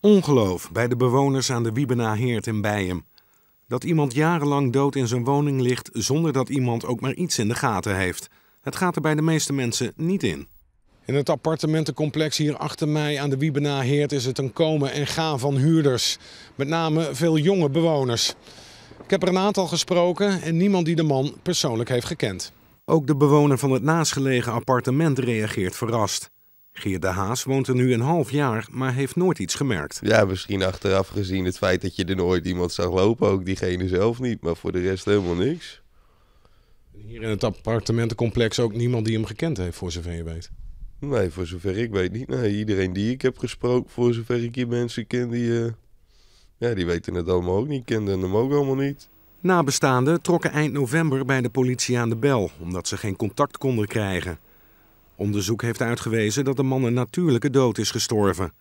Ongeloof bij de bewoners aan de Wiebena Heert in Bijem. Dat iemand jarenlang dood in zijn woning ligt zonder dat iemand ook maar iets in de gaten heeft. Het gaat er bij de meeste mensen niet in. In het appartementencomplex hier achter mij aan de Wiebena is het een komen en gaan van huurders. Met name veel jonge bewoners. Ik heb er een aantal gesproken en niemand die de man persoonlijk heeft gekend. Ook de bewoner van het naastgelegen appartement reageert verrast. Geer de Haas woont er nu een half jaar, maar heeft nooit iets gemerkt. Ja, misschien achteraf gezien het feit dat je er nooit iemand zag lopen, ook diegene zelf niet, maar voor de rest helemaal niks. Hier in het appartementencomplex ook niemand die hem gekend heeft, voor zover je weet. Nee, voor zover ik weet niet. Nee, iedereen die ik heb gesproken, voor zover ik hier mensen ken, die, eh, ja, die weten het allemaal ook niet, kenden hem ook allemaal niet. Nabestaanden trokken eind november bij de politie aan de bel, omdat ze geen contact konden krijgen. Onderzoek heeft uitgewezen dat de man een natuurlijke dood is gestorven.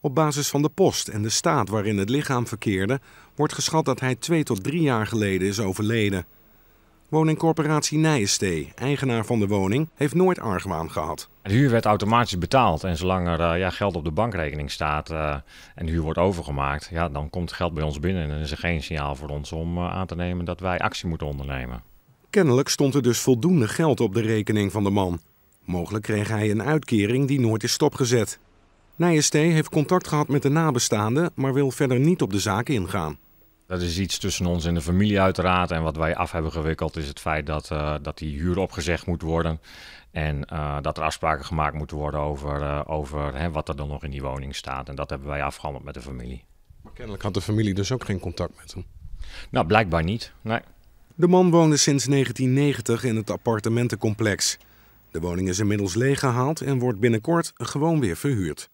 Op basis van de post en de staat waarin het lichaam verkeerde, wordt geschat dat hij twee tot drie jaar geleden is overleden. Woningcorporatie Nijestee, eigenaar van de woning, heeft nooit argwaan gehad. De huur werd automatisch betaald en zolang er eh, ja, geld op de bankrekening staat eh, en de huur wordt overgemaakt, ja, dan komt geld bij ons binnen en is er geen signaal voor ons om eh, aan te nemen dat wij actie moeten ondernemen. Kennelijk stond er dus voldoende geld op de rekening van de man. Mogelijk kreeg hij een uitkering die nooit is stopgezet. Nijestee heeft contact gehad met de nabestaanden, maar wil verder niet op de zaak ingaan. Dat is iets tussen ons en de familie uiteraard. En wat wij af hebben gewikkeld is het feit dat, eh, dat die huur opgezegd moet worden. En eh, dat er afspraken gemaakt moeten worden over, eh, over hè, wat er dan nog in die woning staat. En dat hebben wij afgehandeld met de familie. Maar kennelijk had de familie dus ook geen contact met hem? Nou, blijkbaar niet, nee. De man woonde sinds 1990 in het appartementencomplex. De woning is inmiddels leeggehaald en wordt binnenkort gewoon weer verhuurd.